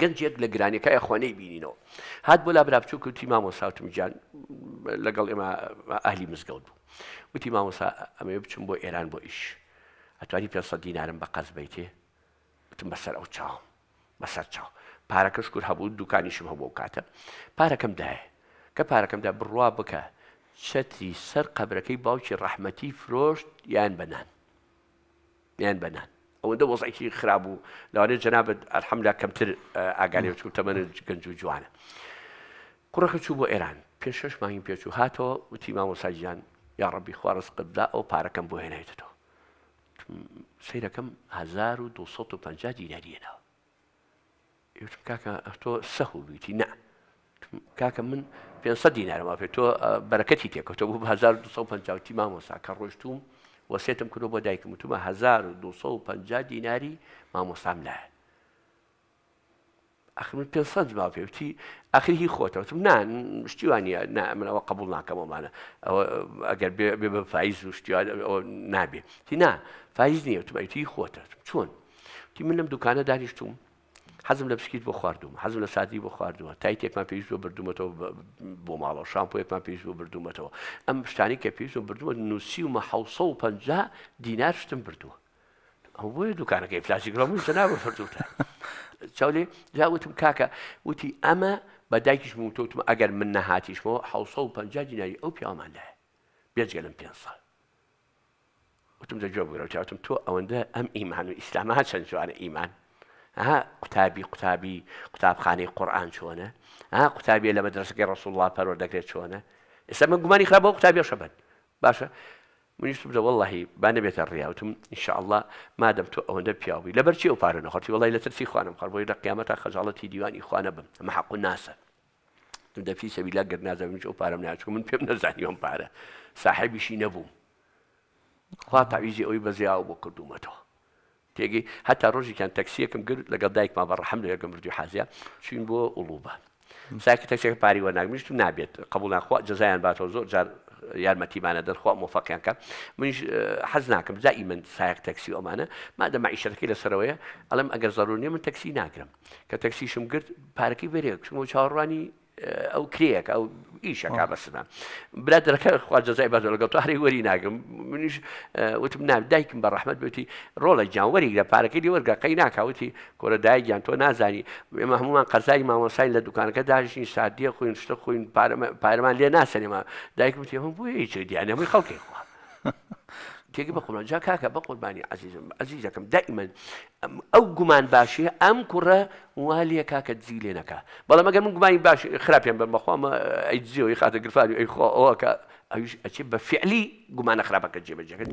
گەنجێک لە گرانیەکە خوانەی بینینەوە هات بۆ لا برابچوو کە تیما مۆساوتم جان لەگەڵ ئێمە ئاهلی مزگەوت بوو وتی مامۆسا ئەمێ بچم بۆ ئێران بۆ ئیش ئەتوانی پێ دینارم بە قەز بیتێ وتم بەسەر ئەو چاوم بەسەر چاو پارەکە شکر هەبوو دوکانیشم هەبوو کاتە پارەکەمدایە کە پارەکەمدا بڕوا بکە چەتری سەر قەبرەکەی باوکی ڕەحمەتی فرۆشت یان بەنان یان بەنان ئەوەندە وەزایکی خراپ بوو لەوانێ جەنابەت ئەرحەمدا کەمتر ئاگانی بچکو تەمەە گەنج و جوانە کوڕەکە چوو بۆ ئێران پێ شش مانگی پێچوو هاتەوە وتیمان وساجیان یا ڕەبی خوارز قبدا ئەو پارەکەم بۆ هێنایێتەوە سیرەکەم 1250 دیناریەناوە یوتم کاکە تۆ سهو بیتی نا کاکە من 500 دینارەما پێ تۆ بەرەکەتی تێکەوتە بوو 1250 تیمان وەسا کە ڕۆشتوم وەسێتم کنو بۆ دایکم و 1250 دیناری مامۆستام لایە ئەخمن پێ سەنج با پێوتی ئەخری هی خۆتەوتم نان من او قبول ناکەمەمانە ئەوە ئەگەر بێ بە فیز و شتیوان نابێ تی نا فیز نییە تو بەیتی خۆتە چۆن تی من لەم دوکانە دانیشتوم حزم لە بشکیت بۆ خواردووم حەزم لە سادی بۆ خواردووە تایتێکمان پێویست بۆ بردومەتەوە بۆ ماڵەوە شامپۆیەکمان پێویست بۆ بردومەتەوە ئەم شتانی کە پێویستم بردووە نووسی ومە 1950 دینارشتم بردووە ئەو بۆیە دوکانەکەی پلاسیکڵمون سەنا بە فردوتە چاولێ جاوتم کاکە وتی ئەمە بە دایکیش موتوتم ئەگەر من نەهاتیشمەوە 1950 دیناری ئەو پیامان لایە بێجگەلم پێ ساڵ وتم دەجۆ بووە چاوتم تۆ ئەوەندە ئەم ئیمان و ئیسلامە چەند جوانە ئیمان ها قتابي قتابي قتاب خاني قرآن شونه ها قوتابیە لە مەدرسەکەی رسول الله پەرۆ دەکرێت چۆنە ئێستا من گومانی خراپ بۆ قوتابی شەبن باشە منیش بدە واللهی با نەبێتە ڕیاوتم ئینشاءله مادەم تۆ ئەوەندە پیاوی لە بەرچی ئەو پارە نەخەتی وڵی لە ترسی خوانم خەربۆی لە قیامەتە خەجاڵەتی دیوانی خوانە بم ئەمە حەق في سبيل الله گەر زمن شو فارم نعشكم من پێم نەزانی ئەم پارە ساحبیشی نەبووم خوا تاویزی ئەوی بەزیاو بۆ کردومەتەوە تێگەی هەتا ڕۆژێکیان تەکسیەکەم گرت لەگەڵ دایکمان بە ڕحمد لەگەم مردی حازیا شين بو ئوڵوبە ساكي آه، تاكسي باري وانا مش نابيت قبول ناخوا جزایان باتەوە زۆر جار یارمەتیمانە دەرخوا مۆفەقیان کە منش حەز ناکەم زای من سایەک تەکسی ئەمانە مادە معیشەکەی لەسەرەوەیە ئەڵم اجر ضروري من تەکسی ناگرم کە تەکسیشم باركي پارکی بێرێک چون ئەو کرێک ئەو ئیشەکە بەسمە برادەکە خواجزای بەز لەگەڵ تۆ هەری وەری ناگەم منیش وتم نام دایکم بە ڕحمەت بێتی ڕۆڵە جیانوەری لە پارەکەی وەرگە قەی ناکوتی کۆرە دایکیان تۆ نازانی ئێمە هەمومان قەزای مامۆساین لە دوکانەکە داژین سادیە خوین شتە خوین پارەمان لێ ناسەنێمە دایکم وتی هەم بۆ هیچ دیانەمەی خەڵکی خوا. تێگە بە قورانجا کاکە بە قوربانی عزیزم عزیزەکەم دائیمەن ئەو گومان باشی ئەم کوڕە والیە کاکە جی لێ نەکە بەڵام ئەگەر من گومانی باش بما خوام بەخوامە ئەی جیەوەی خاتە گرفانی ئەیخوا ئەوەکە ئەوش ئەچێت بە فعلی گومانە خراپەکە جێبەجەکە.